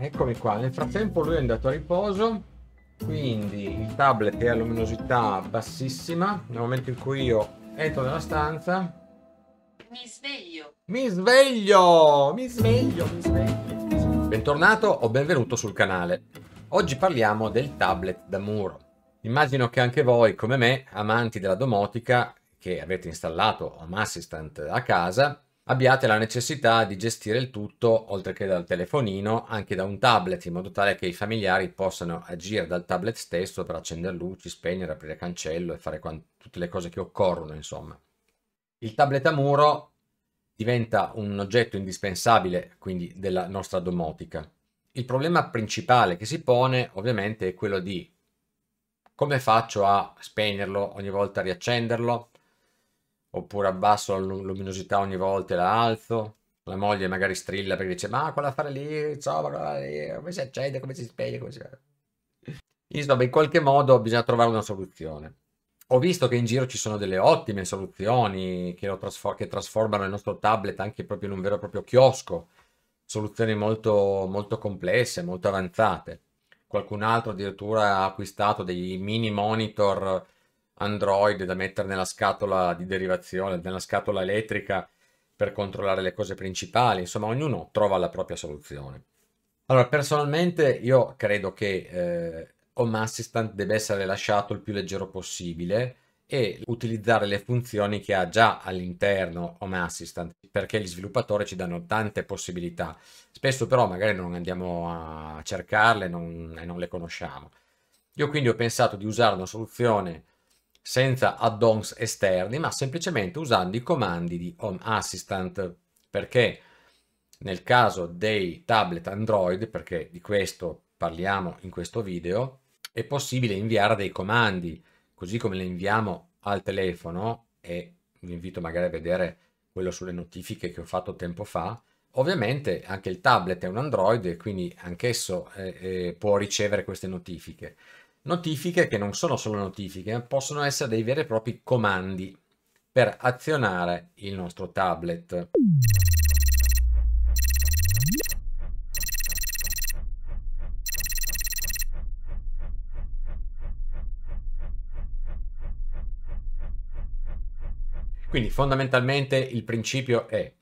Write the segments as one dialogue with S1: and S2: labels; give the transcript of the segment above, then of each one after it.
S1: eccomi qua. Nel frattempo lui è andato a riposo, quindi il tablet è a luminosità bassissima. Nel momento in cui io entro nella stanza... Mi sveglio. Mi sveglio, mi sveglio, mi sveglio. Bentornato o benvenuto sul canale. Oggi parliamo del tablet da muro. Immagino che anche voi, come me, amanti della domotica, che avete installato Home Assistant a casa, abbiate la necessità di gestire il tutto, oltre che dal telefonino, anche da un tablet, in modo tale che i familiari possano agire dal tablet stesso per accendere luci, spegnere, aprire cancello e fare tutte le cose che occorrono, insomma. Il tablet a muro diventa un oggetto indispensabile, quindi, della nostra domotica. Il problema principale che si pone, ovviamente, è quello di come faccio a spegnerlo ogni volta a riaccenderlo, oppure abbasso la luminosità ogni volta e la alzo. La moglie magari strilla perché dice ma quella fare lì, ciao, lì, come si accende, come si spegne, come si... Insomma, in qualche modo bisogna trovare una soluzione. Ho visto che in giro ci sono delle ottime soluzioni che, trasfor che trasformano il nostro tablet anche proprio in un vero e proprio chiosco. Soluzioni molto, molto complesse, molto avanzate. Qualcun altro addirittura ha acquistato dei mini monitor Android da mettere nella scatola di derivazione, nella scatola elettrica per controllare le cose principali, insomma ognuno trova la propria soluzione. Allora, personalmente io credo che eh, Home Assistant debba essere lasciato il più leggero possibile e utilizzare le funzioni che ha già all'interno Home Assistant, perché gli sviluppatori ci danno tante possibilità. Spesso però magari non andiamo a cercarle non, e non le conosciamo. Io quindi ho pensato di usare una soluzione senza add-ons esterni, ma semplicemente usando i comandi di Home Assistant, perché nel caso dei tablet Android, perché di questo parliamo in questo video, è possibile inviare dei comandi, così come li inviamo al telefono e vi invito magari a vedere quello sulle notifiche che ho fatto tempo fa. Ovviamente anche il tablet è un Android e quindi anch'esso eh, eh, può ricevere queste notifiche. Notifiche che non sono solo notifiche, eh, possono essere dei veri e propri comandi per azionare il nostro tablet. Quindi fondamentalmente il principio è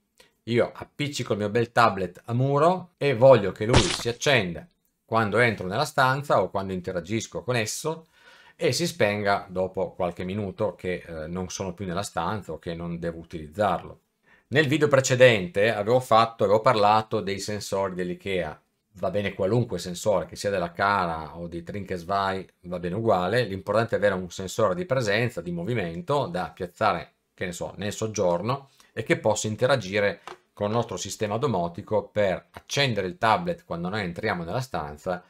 S1: io appiccico il mio bel tablet a muro e voglio che lui si accenda quando entro nella stanza o quando interagisco con esso e si spenga dopo qualche minuto che eh, non sono più nella stanza o che non devo utilizzarlo. Nel video precedente avevo, fatto, avevo parlato dei sensori dell'IKEA. Va bene qualunque sensore, che sia della Cara o di Trinchesvai, va bene uguale. L'importante è avere un sensore di presenza, di movimento, da piazzare, che ne so, nel soggiorno e che possa interagire con il nostro sistema domotico per accendere il tablet quando noi entriamo nella stanza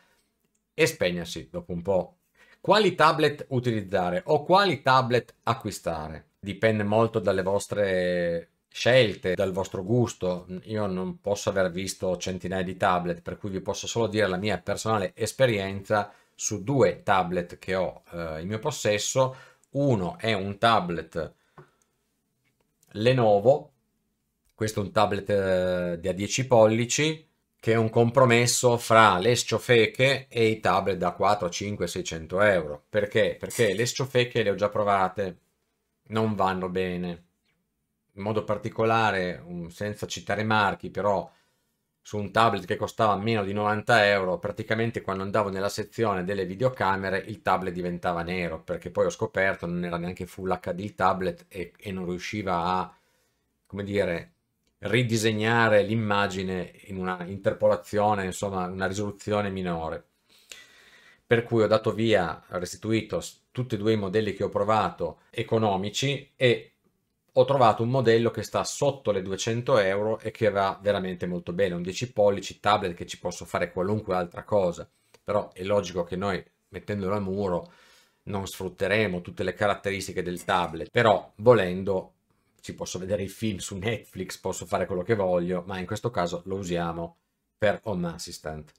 S1: e spegnersi dopo un po'. Quali tablet utilizzare o quali tablet acquistare? Dipende molto dalle vostre scelte, dal vostro gusto. Io non posso aver visto centinaia di tablet, per cui vi posso solo dire la mia personale esperienza su due tablet che ho eh, in mio possesso. Uno è un tablet Lenovo questo è un tablet eh, da 10 pollici che è un compromesso fra le sciofeche e i tablet da 4, 5, 600 euro. Perché? Perché le sciofeche le ho già provate, non vanno bene. In modo particolare, senza citare marchi, però su un tablet che costava meno di 90 euro, praticamente quando andavo nella sezione delle videocamere il tablet diventava nero, perché poi ho scoperto non era neanche Full HD il tablet e, e non riusciva a, come dire, ridisegnare l'immagine in una interpolazione, insomma una risoluzione minore. Per cui ho dato via, restituito tutti e due i modelli che ho provato economici e ho trovato un modello che sta sotto le 200 euro e che va veramente molto bene, un 10 pollici tablet che ci posso fare qualunque altra cosa, però è logico che noi mettendolo al muro non sfrutteremo tutte le caratteristiche del tablet, però volendo ci posso vedere i film su Netflix, posso fare quello che voglio, ma in questo caso lo usiamo per Home Assistant.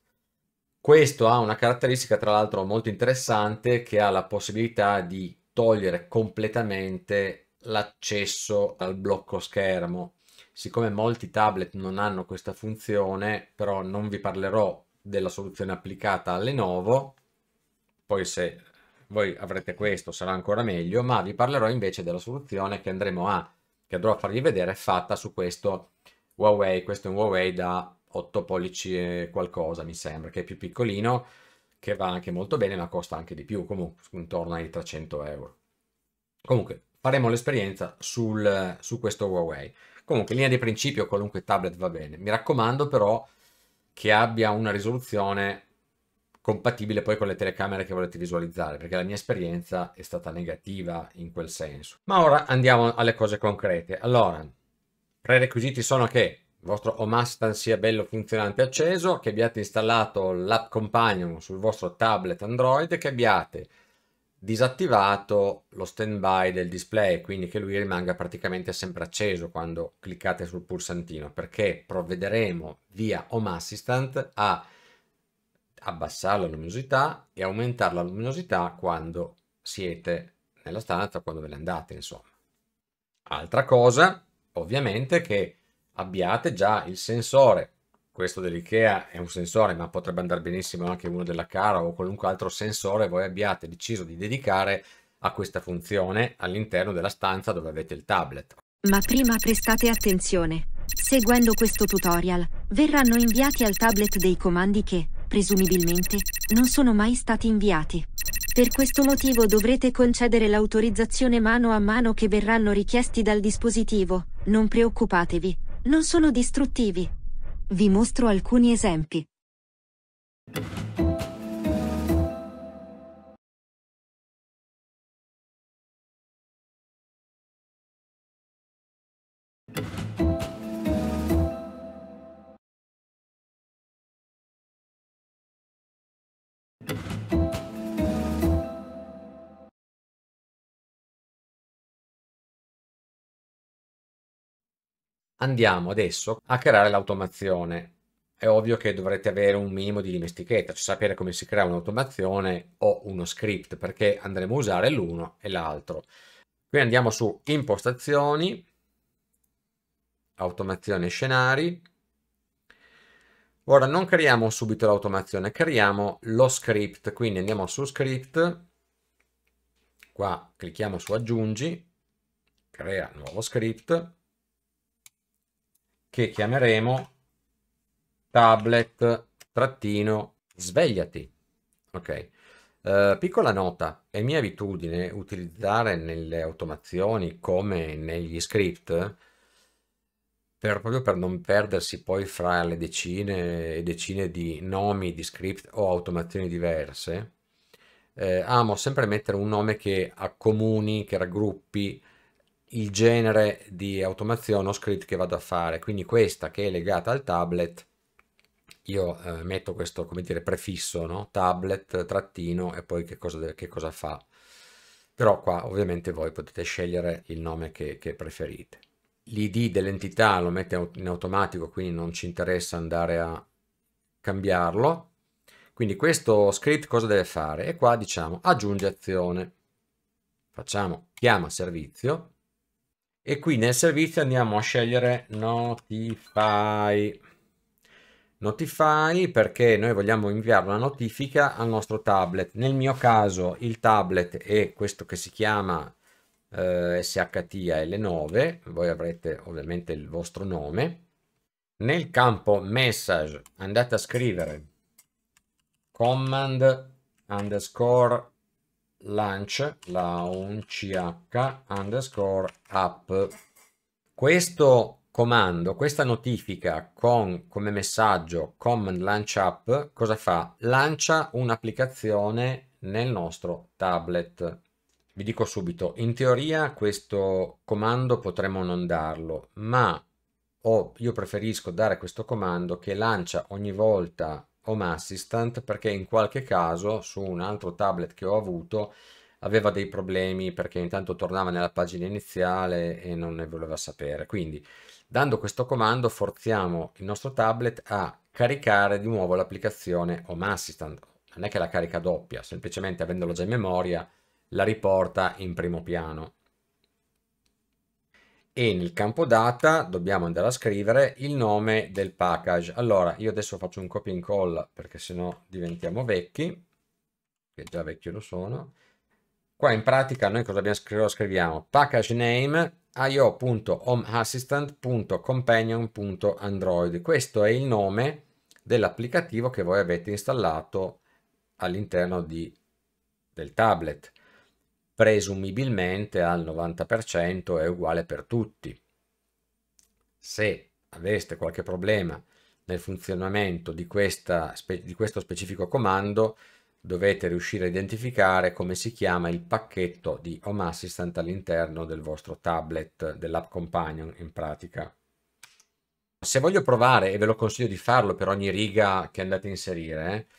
S1: Questo ha una caratteristica tra l'altro molto interessante che ha la possibilità di togliere completamente l'accesso al blocco schermo. Siccome molti tablet non hanno questa funzione, però non vi parlerò della soluzione applicata al Lenovo, poi se voi avrete questo sarà ancora meglio, ma vi parlerò invece della soluzione che andremo a che andrò a farvi vedere è fatta su questo Huawei, questo è un Huawei da 8 pollici e qualcosa mi sembra, che è più piccolino, che va anche molto bene ma costa anche di più, comunque intorno ai 300 euro. Comunque faremo l'esperienza sul, su questo Huawei. Comunque linea di principio qualunque tablet va bene, mi raccomando però che abbia una risoluzione compatibile poi con le telecamere che volete visualizzare, perché la mia esperienza è stata negativa in quel senso. Ma ora andiamo alle cose concrete. Allora, prerequisiti sono che il vostro Omastan sia bello funzionante e acceso, che abbiate installato l'app Companion sul vostro tablet Android, che abbiate disattivato lo standby del display, quindi che lui rimanga praticamente sempre acceso quando cliccate sul pulsantino, perché provvederemo via Home Assistant a abbassare la luminosità e aumentare la luminosità quando siete nella stanza, quando ve ne andate, insomma. Altra cosa, ovviamente, che abbiate già il sensore. Questo dell'IKEA è un sensore, ma potrebbe andare benissimo anche uno della Cara o qualunque altro sensore voi abbiate deciso di dedicare a questa funzione all'interno della stanza dove avete il tablet. Ma prima prestate attenzione. Seguendo questo tutorial, verranno inviati al tablet dei comandi che presumibilmente, non sono mai stati inviati. Per questo motivo dovrete concedere l'autorizzazione mano a mano che verranno richiesti dal dispositivo, non preoccupatevi, non sono distruttivi. Vi mostro alcuni esempi. Andiamo adesso a creare l'automazione. È ovvio che dovrete avere un minimo di dimestichezza, cioè sapere come si crea un'automazione o uno script, perché andremo a usare l'uno e l'altro. Qui andiamo su impostazioni, automazione scenari. Ora non creiamo subito l'automazione, creiamo lo script, quindi andiamo su script, qua clicchiamo su aggiungi, crea nuovo script, che chiameremo tablet trattino svegliati. Ok. Uh, piccola nota, è mia abitudine utilizzare nelle automazioni come negli script per, proprio per non perdersi poi fra le decine e decine di nomi di script o automazioni diverse, eh, amo sempre mettere un nome che accomuni, che raggruppi il genere di automazione o script che vado a fare. Quindi questa che è legata al tablet, io eh, metto questo come dire prefisso, no? tablet, trattino e poi che cosa, che cosa, fa. Però qua ovviamente voi potete scegliere il nome che, che preferite. L'id dell'entità lo mette in automatico, quindi non ci interessa andare a cambiarlo. Quindi questo script cosa deve fare? E qua diciamo aggiunge azione. Facciamo chiama servizio e qui nel servizio andiamo a scegliere Notify. Notify perché noi vogliamo inviare una notifica al nostro tablet. Nel mio caso il tablet è questo che si chiama eh, SHTL9. Voi avrete ovviamente il vostro nome. Nel campo message andate a scrivere command underscore launch launch underscore app questo comando questa notifica con come messaggio command launch app cosa fa lancia un'applicazione nel nostro tablet vi dico subito in teoria questo comando potremmo non darlo ma oh, io preferisco dare questo comando che lancia ogni volta Home Assistant perché in qualche caso su un altro tablet che ho avuto aveva dei problemi perché intanto tornava nella pagina iniziale e non ne voleva sapere. Quindi dando questo comando forziamo il nostro tablet a caricare di nuovo l'applicazione Home Assistant. Non è che la carica doppia, semplicemente avendola già in memoria la riporta in primo piano e nel campo data dobbiamo andare a scrivere il nome del package. Allora, io adesso faccio un copy and call perché sennò diventiamo vecchi, che già vecchio lo sono. Qua in pratica noi cosa abbiamo scritto? Scriviamo package name io.homeassistant.companion.android. Questo è il nome dell'applicativo che voi avete installato all'interno del tablet presumibilmente al 90% è uguale per tutti. Se aveste qualche problema nel funzionamento di, questa, di questo specifico comando, dovete riuscire a identificare come si chiama il pacchetto di Home Assistant all'interno del vostro tablet, dell'app Companion in pratica. Se voglio provare, e ve lo consiglio di farlo per ogni riga che andate a inserire, eh,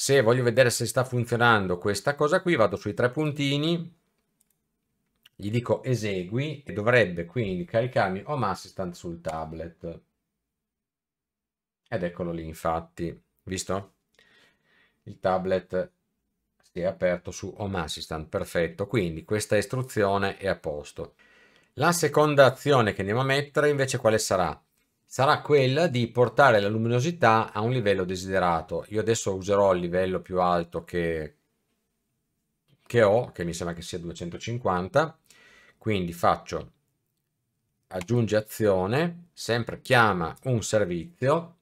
S1: se voglio vedere se sta funzionando questa cosa qui, vado sui tre puntini, gli dico esegui e dovrebbe quindi caricarmi Home Assistant sul tablet. Ed eccolo lì infatti, visto? Il tablet si è aperto su Home Assistant, perfetto, quindi questa istruzione è a posto. La seconda azione che andiamo a mettere invece quale sarà? sarà quella di portare la luminosità a un livello desiderato. Io adesso userò il livello più alto che, che ho, che mi sembra che sia 250, quindi faccio aggiungi azione, sempre chiama un servizio,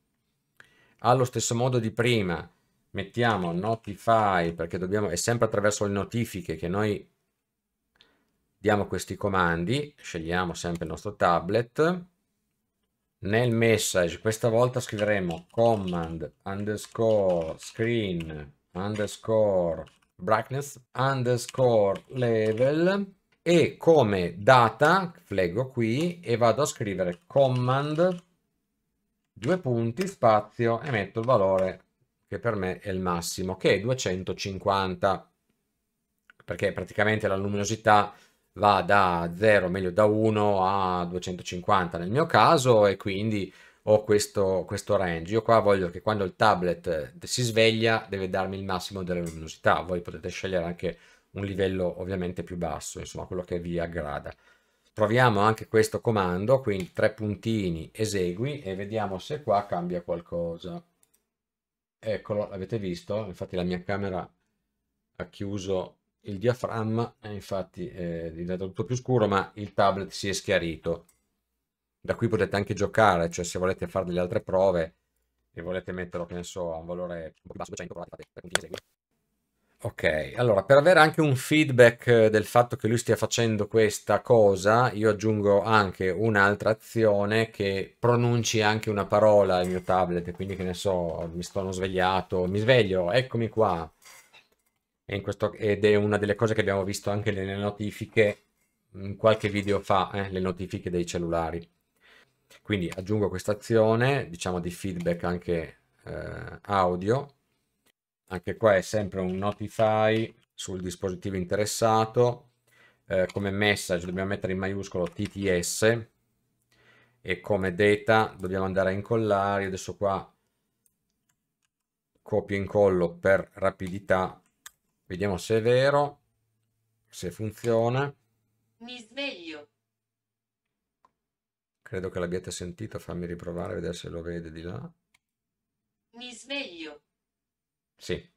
S1: allo stesso modo di prima mettiamo notify perché dobbiamo, è sempre attraverso le notifiche che noi diamo questi comandi, scegliamo sempre il nostro tablet, nel message questa volta scriveremo command underscore screen underscore brightness underscore level e come data flego qui e vado a scrivere command due punti spazio e metto il valore che per me è il massimo che è 250 perché praticamente la luminosità va da 0, meglio da 1 a 250 nel mio caso e quindi ho questo, questo range. Io qua voglio che quando il tablet eh, si sveglia deve darmi il massimo della luminosità, voi potete scegliere anche un livello ovviamente più basso, insomma quello che vi aggrada. Proviamo anche questo comando, quindi tre puntini, esegui e vediamo se qua cambia qualcosa. Eccolo, l'avete visto? Infatti la mia camera ha chiuso il diaframma è infatti eh, diventato tutto più scuro ma il tablet si è schiarito da qui potete anche giocare cioè se volete fare delle altre prove e volete metterlo che ne so a un valore un po' più basso 200 cioè provate fate ok allora per avere anche un feedback eh, del fatto che lui stia facendo questa cosa io aggiungo anche un'altra azione che pronunci anche una parola al mio tablet quindi che ne so mi sono svegliato mi sveglio eccomi qua questo, ed è una delle cose che abbiamo visto anche nelle notifiche mm, qualche video fa, eh, le notifiche dei cellulari. Quindi aggiungo questa azione, diciamo di feedback anche eh, audio. Anche qua è sempre un notify sul dispositivo interessato. Eh, come message dobbiamo mettere in maiuscolo TTS e come data dobbiamo andare a incollare. adesso qua copio e incollo per rapidità Vediamo se è vero, se funziona. Mi sveglio. Credo che l'abbiate sentito, fammi riprovare, vedere se lo vede di là. Mi sveglio. Sì.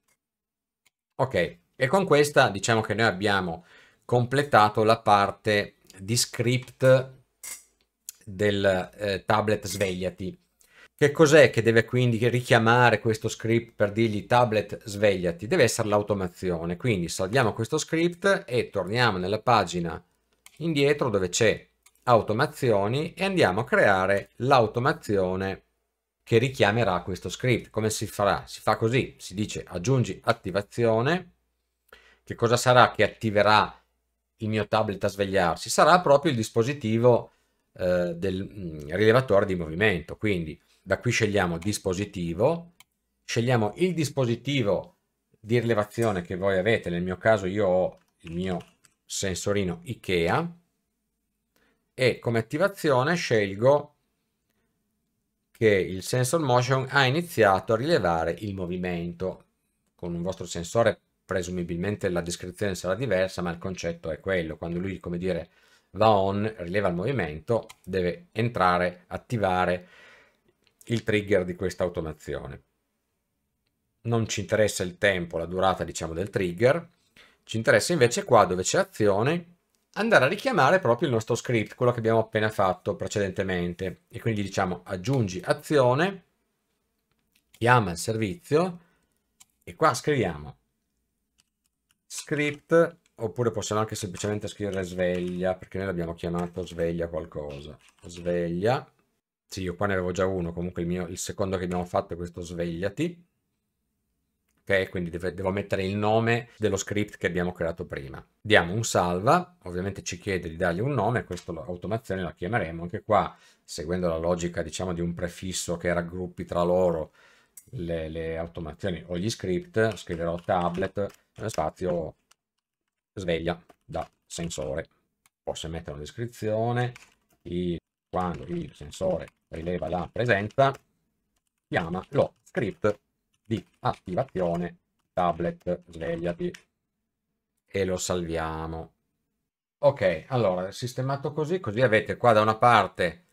S1: Ok, e con questa diciamo che noi abbiamo completato la parte di script del eh, tablet svegliati che cos'è che deve quindi richiamare questo script per dirgli tablet svegliati? Deve essere l'automazione, quindi salviamo questo script e torniamo nella pagina indietro dove c'è automazioni e andiamo a creare l'automazione che richiamerà questo script. Come si farà? Si fa così, si dice aggiungi attivazione, che cosa sarà che attiverà il mio tablet a svegliarsi? Sarà proprio il dispositivo eh, del mh, mm, rilevatore di movimento, quindi da qui scegliamo dispositivo, scegliamo il dispositivo di rilevazione che voi avete, nel mio caso io ho il mio sensorino IKEA e come attivazione scelgo che il sensor motion ha iniziato a rilevare il movimento. Con un vostro sensore presumibilmente la descrizione sarà diversa ma il concetto è quello, quando lui come dire va on, rileva il movimento, deve entrare, attivare il trigger di questa automazione. Non ci interessa il tempo, la durata diciamo del trigger, ci interessa invece qua dove c'è azione andare a richiamare proprio il nostro script, quello che abbiamo appena fatto precedentemente. E quindi diciamo aggiungi azione, chiama il servizio e qua scriviamo script oppure possiamo anche semplicemente scrivere sveglia perché noi l'abbiamo chiamato sveglia qualcosa. Sveglia sì, io qua ne avevo già uno, comunque il, mio, il secondo che abbiamo fatto è questo svegliati. Ok, quindi deve, devo mettere il nome dello script che abbiamo creato prima. Diamo un salva, ovviamente ci chiede di dargli un nome, questa automazione la chiameremo anche qua, seguendo la logica diciamo di un prefisso che raggruppi tra loro le, le automazioni o gli script, scriverò tablet, eh, spazio, sveglia da sensore. Posso mettere una descrizione, il quando il sensore rileva la presenza, chiama lo script di attivazione tablet svegliati e lo salviamo. Ok, allora sistemato così, così avete qua da una parte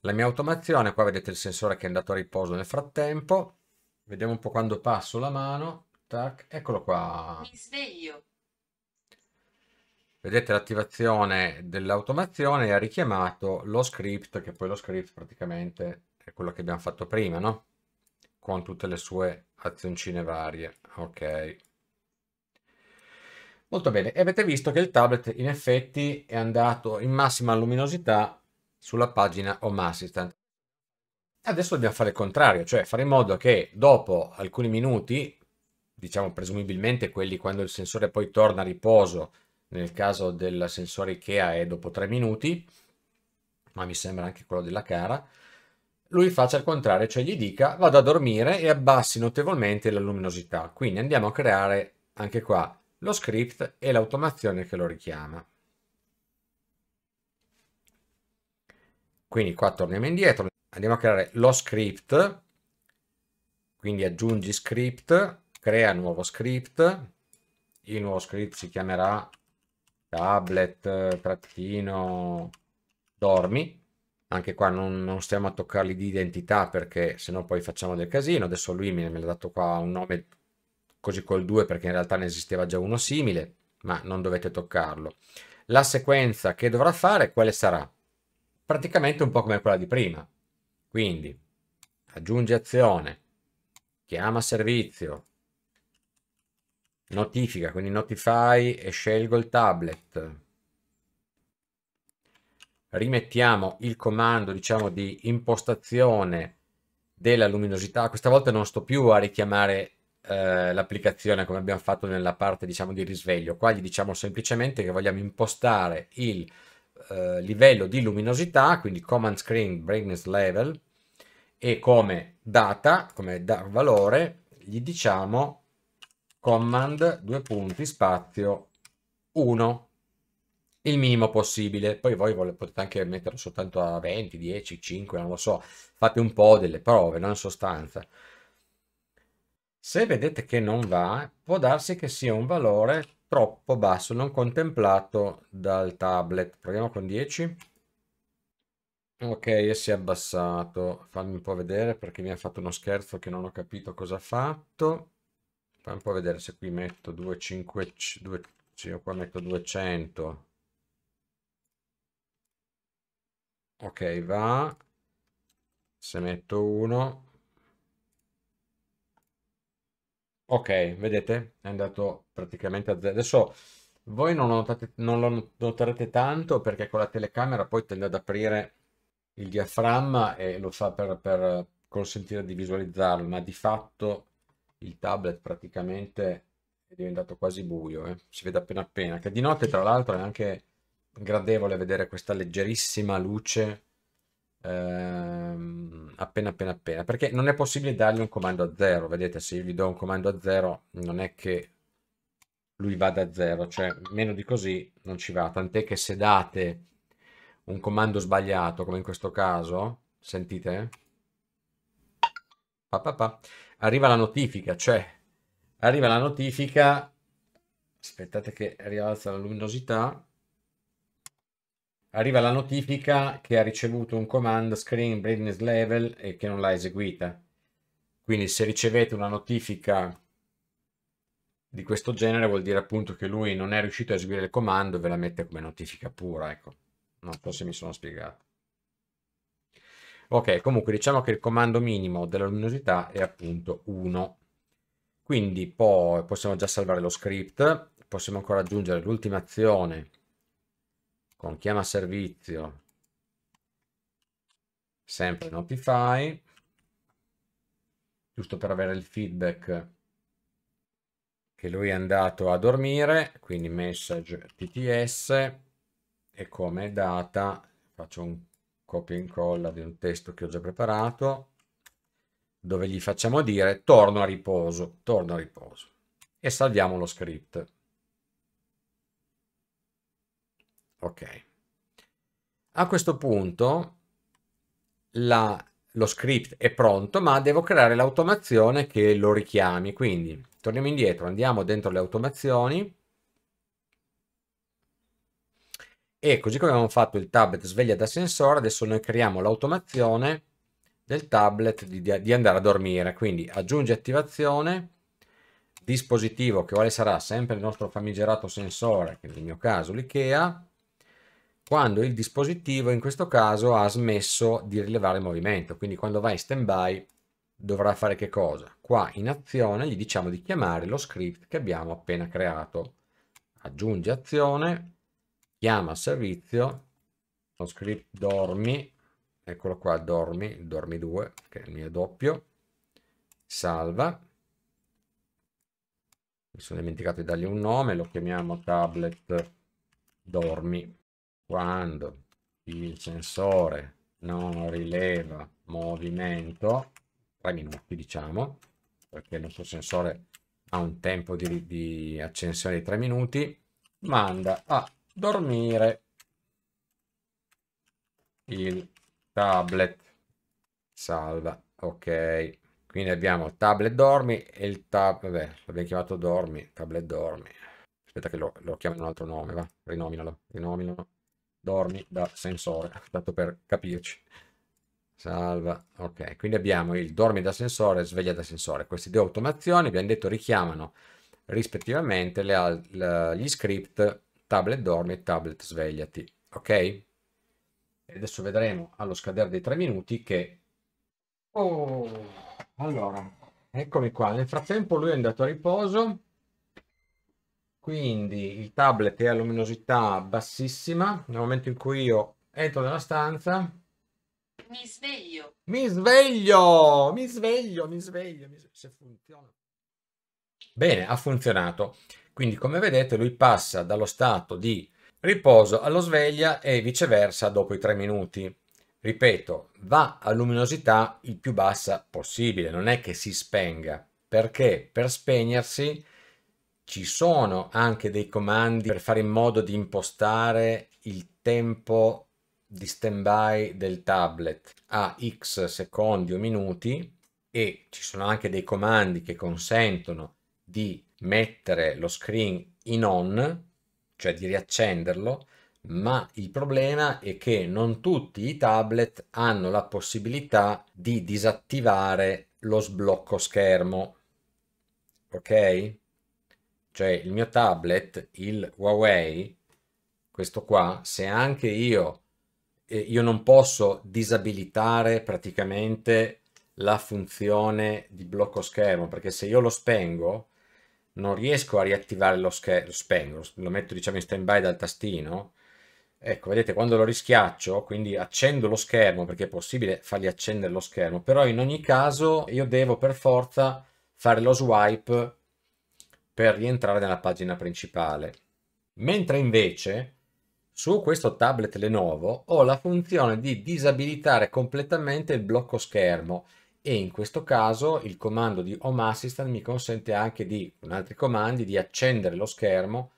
S1: la mia automazione, qua vedete il sensore che è andato a riposo nel frattempo, vediamo un po' quando passo la mano, tac, eccolo qua. Mi sveglio vedete l'attivazione dell'automazione ha richiamato lo script, che poi lo script praticamente è quello che abbiamo fatto prima, no? Con tutte le sue azioncine varie. Ok. Molto bene, e avete visto che il tablet in effetti è andato in massima luminosità sulla pagina Home Assistant. Adesso dobbiamo fare il contrario, cioè fare in modo che dopo alcuni minuti, diciamo presumibilmente quelli quando il sensore poi torna a riposo nel caso del sensore Ikea è dopo 3 minuti, ma mi sembra anche quello della cara, lui faccia il contrario, cioè gli dica vado a dormire e abbassi notevolmente la luminosità. Quindi andiamo a creare anche qua lo script e l'automazione che lo richiama. Quindi qua torniamo indietro, andiamo a creare lo script, quindi aggiungi script, crea nuovo script, il nuovo script si chiamerà tablet, trattino, dormi. Anche qua non, non stiamo a toccarli di identità perché sennò poi facciamo del casino. Adesso lui me, me l'ha dato qua un nome così col 2 perché in realtà ne esisteva già uno simile, ma non dovete toccarlo. La sequenza che dovrà fare, quale sarà? Praticamente un po' come quella di prima. Quindi aggiunge azione, chiama servizio, notifica, quindi notify e scelgo il tablet. Rimettiamo il comando, diciamo, di impostazione della luminosità. Questa volta non sto più a richiamare eh, l'applicazione come abbiamo fatto nella parte, diciamo, di risveglio. Qua gli diciamo semplicemente che vogliamo impostare il eh, livello di luminosità, quindi command screen brightness level, e come data, come da valore, gli diciamo command, due punti, spazio, 1. Il minimo possibile. Poi voi potete anche metterlo soltanto a 20, 10, 5, non lo so. Fate un po' delle prove, non in sostanza. Se vedete che non va, può darsi che sia un valore troppo basso, non contemplato dal tablet. Proviamo con 10. Ok, e si è abbassato. Fammi un po' vedere perché mi ha fatto uno scherzo che non ho capito cosa ha fatto. Fammi un po' vedere se qui metto 2,5... se sì, qua metto 200. Ok, va. Se metto 1... Ok, vedete? È andato praticamente a zero. Adesso voi non, notate, non lo noterete tanto perché con la telecamera poi tende ad aprire il diaframma e lo fa per, per consentire di visualizzarlo, ma di fatto il tablet praticamente è diventato quasi buio, eh? si vede appena appena, che di notte tra l'altro è anche gradevole vedere questa leggerissima luce ehm, appena appena appena, perché non è possibile dargli un comando a zero, vedete se io gli do un comando a zero non è che lui vada a zero, cioè meno di così non ci va, tant'è che se date un comando sbagliato come in questo caso, sentite? Pa, pa, pa arriva la notifica, cioè arriva la notifica, aspettate che rialza la luminosità, arriva la notifica che ha ricevuto un comando screen brightness level e che non l'ha eseguita. Quindi se ricevete una notifica di questo genere vuol dire appunto che lui non è riuscito a eseguire il comando e ve la mette come notifica pura, ecco. Non so se mi sono spiegato. Ok, comunque diciamo che il comando minimo della luminosità è appunto 1. Quindi poi possiamo già salvare lo script, possiamo ancora aggiungere l'ultima azione con chiama servizio, sempre notify, giusto per avere il feedback che lui è andato a dormire, quindi message tts e come data faccio un copia e incolla di un testo che ho già preparato dove gli facciamo dire torno a riposo, torno a riposo e salviamo lo script. Ok. A questo punto la, lo script è pronto, ma devo creare l'automazione che lo richiami. Quindi torniamo indietro, andiamo dentro le automazioni, e così come abbiamo fatto il tablet sveglia da sensore adesso noi creiamo l'automazione del tablet di, di, andare a dormire quindi aggiungi attivazione dispositivo che quale sarà sempre il nostro famigerato sensore che nel mio caso l'IKEA quando il dispositivo in questo caso ha smesso di rilevare il movimento quindi quando va in stand by dovrà fare che cosa qua in azione gli diciamo di chiamare lo script che abbiamo appena creato aggiungi azione chiama servizio, lo script dormi, eccolo qua, dormi, dormi 2, che è il mio doppio, salva, mi sono dimenticato di dargli un nome, lo chiamiamo tablet dormi, quando il sensore non rileva movimento, 3 minuti diciamo, perché il nostro sensore ha un tempo di, di accensione di 3 minuti, manda a dormire il tablet salva ok quindi abbiamo tablet dormi e il tab vabbè l'abbiamo chiamato dormi tablet dormi aspetta che lo, lo chiamo un altro nome va rinominalo rinominalo dormi da sensore tanto per capirci salva ok quindi abbiamo il dormi da sensore e sveglia da sensore queste due automazioni abbiamo detto richiamano rispettivamente le, le, gli script tablet dormi, tablet svegliati, ok? E adesso vedremo allo scadere dei tre minuti che... Oh, allora, eccomi qua, nel frattempo lui è andato a riposo, quindi il tablet è a luminosità bassissima, nel momento in cui io entro nella stanza... Mi sveglio! Mi sveglio! Mi sveglio, mi sveglio, mi sveglio, se funziona. Bene, ha funzionato. Quindi come vedete lui passa dallo stato di riposo allo sveglia e viceversa dopo i 3 minuti. Ripeto, va a luminosità il più bassa possibile, non è che si spenga, perché per spegnersi ci sono anche dei comandi per fare in modo di impostare il tempo di stand-by del tablet a x secondi o minuti e ci sono anche dei comandi che consentono di mettere lo screen in on, cioè di riaccenderlo, ma il problema è che non tutti i tablet hanno la possibilità di disattivare lo sblocco schermo. Ok? Cioè il mio tablet, il Huawei, questo qua, se anche io, eh, io non posso disabilitare praticamente la funzione di blocco schermo, perché se io lo spengo, non riesco a riattivare lo, lo spengo, lo metto diciamo in stand by dal tastino, ecco vedete quando lo rischiaccio, quindi accendo lo schermo perché è possibile fargli accendere lo schermo, però in ogni caso io devo per forza fare lo swipe per rientrare nella pagina principale. Mentre invece su questo tablet Lenovo ho la funzione di disabilitare completamente il blocco schermo e in questo caso il comando di Home Assistant mi consente anche di, con altri comandi, di accendere lo schermo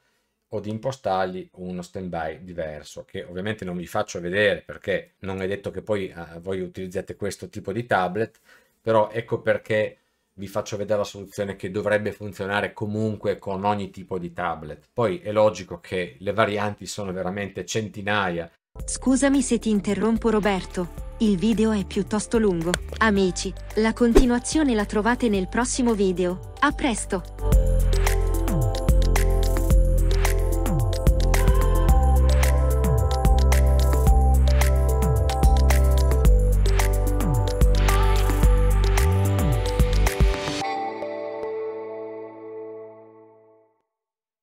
S1: o di impostargli uno standby diverso, che ovviamente non vi faccio vedere perché non è detto che poi eh, voi utilizziate questo tipo di tablet, però ecco perché vi faccio vedere la soluzione che dovrebbe funzionare comunque con ogni tipo di tablet. Poi è logico che le varianti sono veramente centinaia Scusami se ti interrompo Roberto, il video è piuttosto lungo. Amici, la continuazione la trovate nel prossimo video. A presto!